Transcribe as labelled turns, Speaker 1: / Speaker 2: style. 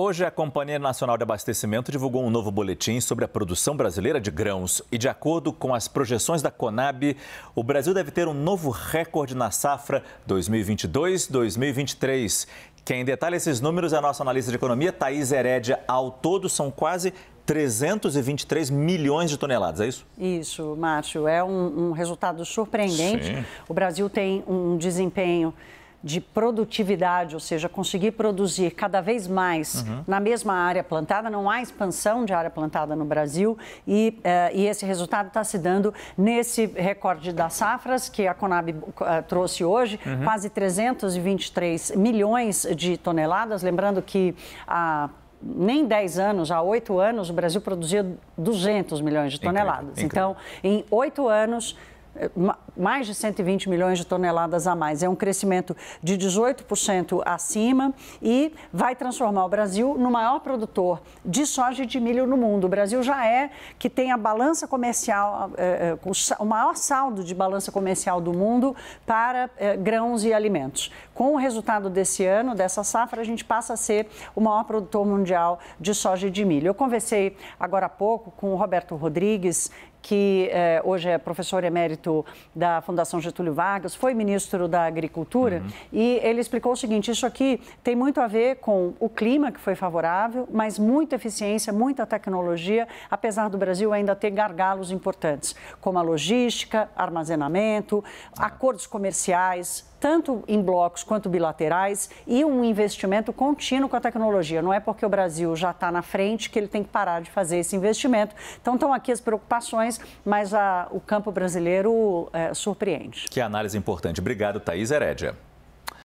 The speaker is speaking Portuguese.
Speaker 1: Hoje, a Companhia Nacional de Abastecimento divulgou um novo boletim sobre a produção brasileira de grãos. E, de acordo com as projeções da Conab, o Brasil deve ter um novo recorde na safra 2022-2023. Quem detalha esses números é a nossa analista de economia, Thaís Herédia. Ao todo, são quase 323 milhões de toneladas, é isso?
Speaker 2: Isso, Márcio. É um, um resultado surpreendente. Sim. O Brasil tem um desempenho de produtividade, ou seja, conseguir produzir cada vez mais uhum. na mesma área plantada, não há expansão de área plantada no Brasil e, uh, e esse resultado está se dando nesse recorde das safras que a Conab uh, trouxe hoje, uhum. quase 323 milhões de toneladas. Lembrando que a nem 10 anos, há 8 anos, o Brasil produzia 200 milhões de toneladas. Incrível, incrível. Então, em 8 anos, mais de 120 milhões de toneladas a mais. É um crescimento de 18% acima e vai transformar o Brasil no maior produtor de soja e de milho no mundo. O Brasil já é que tem a balança comercial, eh, eh, o maior saldo de balança comercial do mundo para eh, grãos e alimentos. Com o resultado desse ano, dessa safra, a gente passa a ser o maior produtor mundial de soja e de milho. Eu conversei agora há pouco com o Roberto Rodrigues, que eh, hoje é professor emérito da Fundação Getúlio Vargas, foi ministro da Agricultura, uhum. e ele explicou o seguinte: isso aqui tem muito a ver com o clima que foi favorável, mas muita eficiência, muita tecnologia, apesar do Brasil ainda ter gargalos importantes, como a logística, armazenamento, ah. acordos comerciais, tanto em blocos quanto bilaterais, e um investimento contínuo com a tecnologia. Não é porque o Brasil já está na frente que ele tem que parar de fazer esse investimento. Então, estão aqui as preocupações, mas a, o campo brasileiro é, surpreende.
Speaker 1: Que análise importante. Obrigado, Thaís Herédia.